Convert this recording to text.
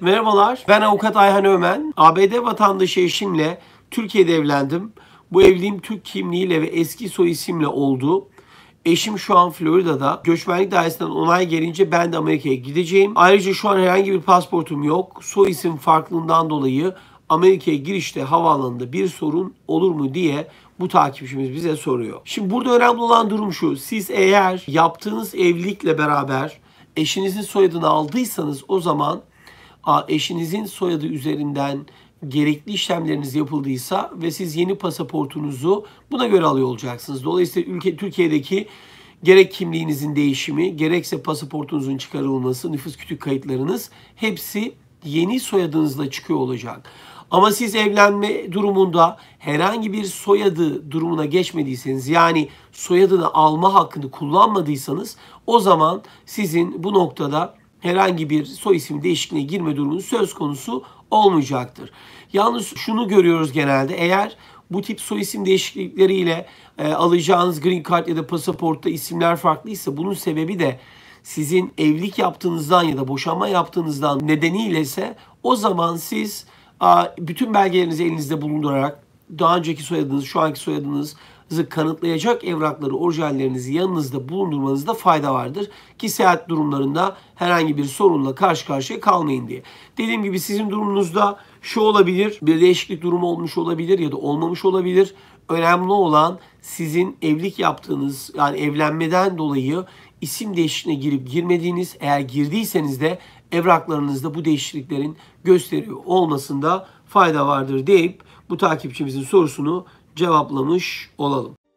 Merhabalar, ben avukat Ayhan Ömen. ABD vatandaşı eşimle Türkiye'de evlendim. Bu evliliğim Türk kimliğiyle ve eski soy isimle oldu. Eşim şu an Florida'da. Göçmenlik dairesinden onay gelince ben de Amerika'ya gideceğim. Ayrıca şu an herhangi bir pasportum yok. Soy isim farklılığından dolayı Amerika'ya girişte havaalanında bir sorun olur mu diye bu takipçimiz bize soruyor. Şimdi burada önemli olan durum şu. Siz eğer yaptığınız evlilikle beraber eşinizin soyadını aldıysanız o zaman eşinizin soyadı üzerinden gerekli işlemleriniz yapıldıysa ve siz yeni pasaportunuzu buna göre alıyor olacaksınız. Dolayısıyla ülke Türkiye'deki gerek kimliğinizin değişimi, gerekse pasaportunuzun çıkarılması, nüfus kütük kayıtlarınız hepsi yeni soyadınızla çıkıyor olacak. Ama siz evlenme durumunda herhangi bir soyadı durumuna geçmediyseniz yani soyadını alma hakkını kullanmadıysanız o zaman sizin bu noktada herhangi bir soy isim değişikliğine girme durumunun söz konusu olmayacaktır. Yalnız şunu görüyoruz genelde eğer bu tip soy isim değişiklikleriyle e, alacağınız green card ya da pasaportta isimler farklıysa bunun sebebi de sizin evlilik yaptığınızdan ya da boşanma yaptığınızdan nedeniyle ise o zaman siz bütün belgelerinizi elinizde bulundurarak daha önceki soyadınız, şu anki soyadınızı kanıtlayacak evrakları, orijinallerinizi yanınızda bulundurmanızda fayda vardır. Ki seyahat durumlarında herhangi bir sorunla karşı karşıya kalmayın diye. Dediğim gibi sizin durumunuzda şu olabilir, bir değişiklik durumu olmuş olabilir ya da olmamış olabilir. Önemli olan sizin evlilik yaptığınız, yani evlenmeden dolayı isim değişikliğine girip girmediğiniz, eğer girdiyseniz de evraklarınızda bu değişikliklerin gösteriyor olmasında fayda vardır deyip bu takipçimizin sorusunu cevaplamış olalım.